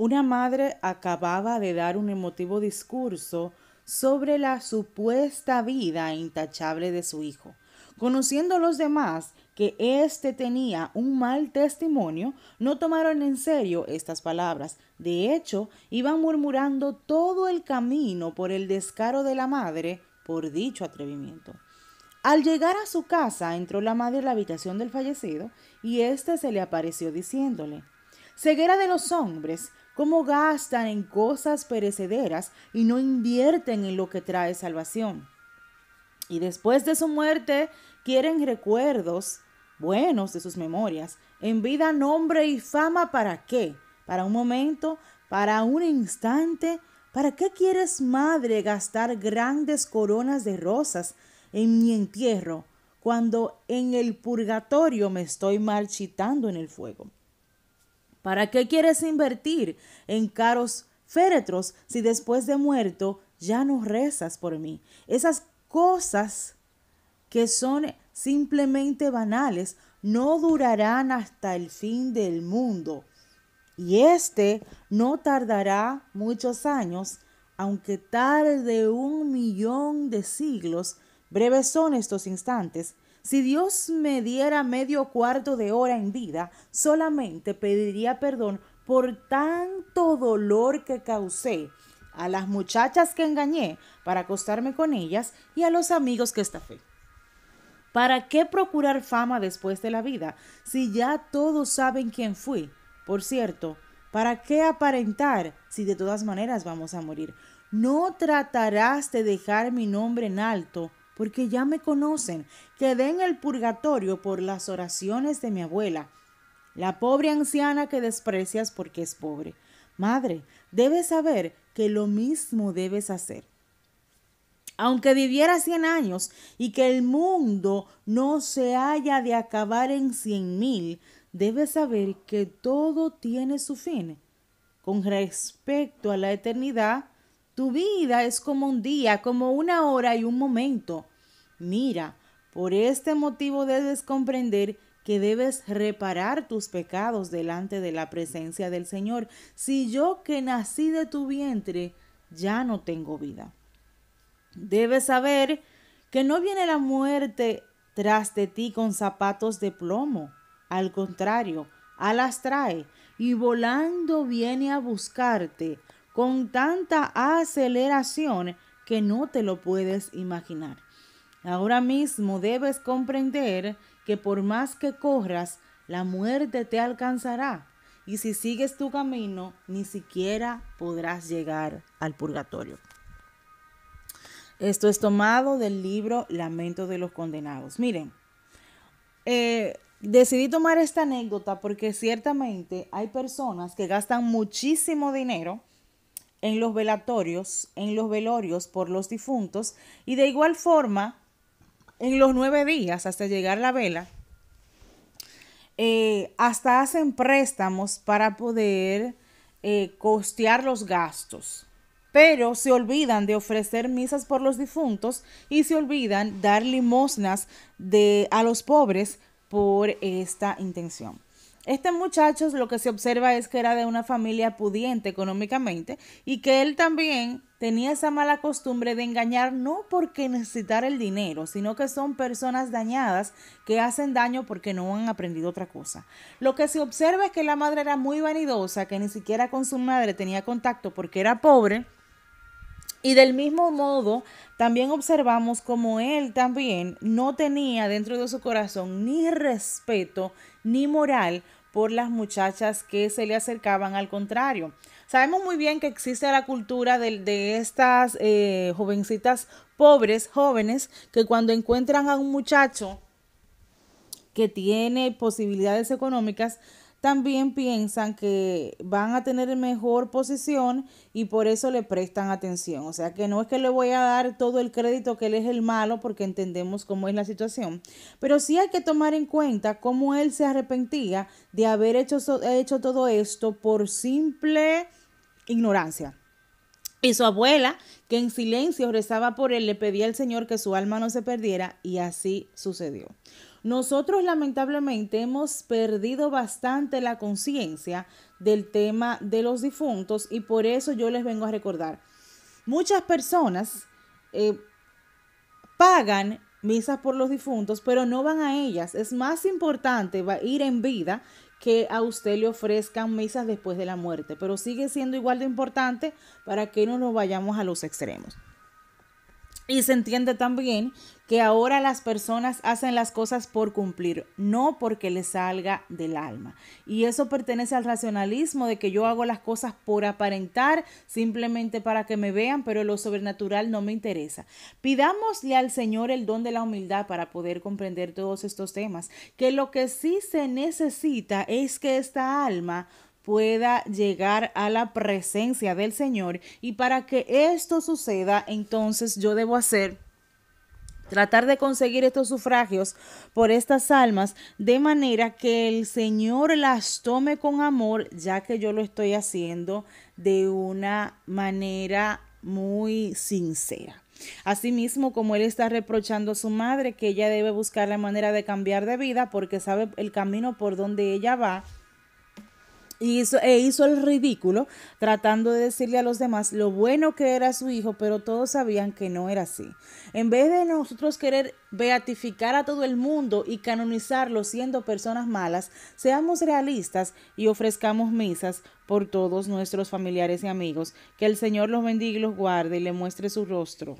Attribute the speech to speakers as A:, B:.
A: Una madre acababa de dar un emotivo discurso sobre la supuesta vida intachable de su hijo. Conociendo los demás que éste tenía un mal testimonio, no tomaron en serio estas palabras. De hecho, iban murmurando todo el camino por el descaro de la madre por dicho atrevimiento. Al llegar a su casa, entró la madre en la habitación del fallecido y éste se le apareció diciéndole, Ceguera de los hombres, cómo gastan en cosas perecederas y no invierten en lo que trae salvación. Y después de su muerte quieren recuerdos buenos de sus memorias, en vida nombre y fama para qué, para un momento, para un instante, ¿para qué quieres, madre, gastar grandes coronas de rosas en mi entierro cuando en el purgatorio me estoy marchitando en el fuego? ¿Para qué quieres invertir en caros féretros si después de muerto ya no rezas por mí? Esas cosas que son simplemente banales no durarán hasta el fin del mundo. Y este no tardará muchos años, aunque tarde un millón de siglos. Breves son estos instantes si Dios me diera medio cuarto de hora en vida, solamente pediría perdón por tanto dolor que causé a las muchachas que engañé para acostarme con ellas y a los amigos que estafé. ¿Para qué procurar fama después de la vida si ya todos saben quién fui? Por cierto, ¿para qué aparentar si de todas maneras vamos a morir? No tratarás de dejar mi nombre en alto porque ya me conocen. Quedé en el purgatorio por las oraciones de mi abuela, la pobre anciana que desprecias porque es pobre. Madre, debes saber que lo mismo debes hacer. Aunque viviera cien años y que el mundo no se haya de acabar en cien mil, debes saber que todo tiene su fin. Con respecto a la eternidad, tu vida es como un día, como una hora y un momento. Mira, por este motivo debes comprender que debes reparar tus pecados delante de la presencia del Señor. Si yo que nací de tu vientre ya no tengo vida. Debes saber que no viene la muerte tras de ti con zapatos de plomo. Al contrario, alas trae y volando viene a buscarte con tanta aceleración que no te lo puedes imaginar. Ahora mismo debes comprender que por más que corras, la muerte te alcanzará y si sigues tu camino, ni siquiera podrás llegar al purgatorio. Esto es tomado del libro Lamento de los Condenados. Miren, eh, decidí tomar esta anécdota porque ciertamente hay personas que gastan muchísimo dinero en los velatorios, en los velorios por los difuntos y de igual forma en los nueve días hasta llegar la vela, eh, hasta hacen préstamos para poder eh, costear los gastos. Pero se olvidan de ofrecer misas por los difuntos y se olvidan dar limosnas de, a los pobres por esta intención. Este muchacho lo que se observa es que era de una familia pudiente económicamente y que él también tenía esa mala costumbre de engañar no porque necesitar el dinero, sino que son personas dañadas que hacen daño porque no han aprendido otra cosa. Lo que se observa es que la madre era muy vanidosa, que ni siquiera con su madre tenía contacto porque era pobre. Y del mismo modo, también observamos como él también no tenía dentro de su corazón ni respeto ni moral por las muchachas que se le acercaban, al contrario. Sabemos muy bien que existe la cultura de, estas eh, jovencitas pobres, jóvenes, que cuando encuentran a un muchacho que tiene posibilidades económicas, también piensan que van a tener mejor posición y por eso le prestan atención. O sea que no es que le voy a dar todo el crédito que él es el malo porque entendemos cómo es la situación. Pero sí hay que tomar en cuenta cómo él se arrepentía de haber hecho, hecho todo esto por simple ignorancia. Y su abuela, que en silencio rezaba por él, le pedía al Señor que su alma no se perdiera y así sucedió. Nosotros lamentablemente hemos perdido bastante la conciencia del tema de los difuntos y por eso yo les vengo a recordar. Muchas personas eh, pagan misas por los difuntos, pero no van a ellas. Es más importante ir en vida que a usted le ofrezcan misas después de la muerte, pero sigue siendo igual de importante para que no nos vayamos a los extremos. Y se entiende también que ahora las personas hacen las cosas por cumplir, no porque les salga del alma. Y eso pertenece al racionalismo de que yo hago las cosas por aparentar, simplemente para que me vean, pero lo sobrenatural no me interesa. Pidámosle al Señor el don de la humildad para poder comprender todos estos temas, que lo que sí se necesita es que esta alma pueda llegar a la presencia del Señor. Y para que esto suceda, entonces yo debo hacer tratar de conseguir estos sufragios por estas almas de manera que el Señor las tome con amor, ya que yo lo estoy haciendo de una manera muy sincera. Asimismo, como él está reprochando a su madre que ella debe buscar la manera de cambiar de vida porque sabe el camino por donde ella va, hizo, e hizo el ridículo tratando de decirle a los demás lo bueno que era su hijo, pero todos sabían que no era así. En vez de nosotros querer beatificar a todo el mundo y canonizarlo siendo personas malas, seamos realistas y ofrezcamos misas por todos nuestros familiares y amigos. Que el Señor los bendiga y los guarde y le muestre su rostro.